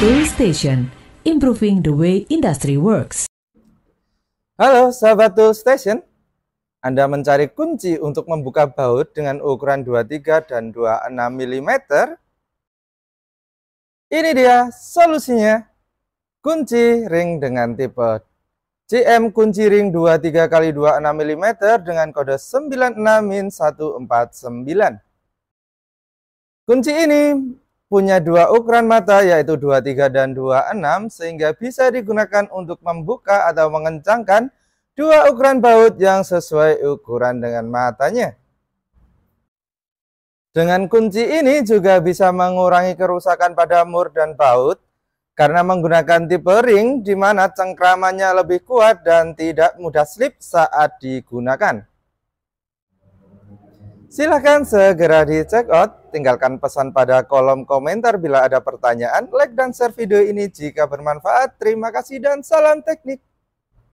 Tool Station, improving the way industry works. Halo sahabat Tool Station, Anda mencari kunci untuk membuka baut dengan ukuran 23 dan 26 mm? Ini dia solusinya, kunci ring dengan tipe CM kunci ring 23 x 26 mm dengan kode 96-149. Kunci ini punya dua ukuran mata yaitu 23 dan 26 sehingga bisa digunakan untuk membuka atau mengencangkan dua ukuran baut yang sesuai ukuran dengan matanya. Dengan kunci ini juga bisa mengurangi kerusakan pada mur dan baut karena menggunakan tipe ring di mana cengkramannya lebih kuat dan tidak mudah slip saat digunakan. Silahkan segera di check out, tinggalkan pesan pada kolom komentar bila ada pertanyaan, like dan share video ini jika bermanfaat. Terima kasih dan salam teknik.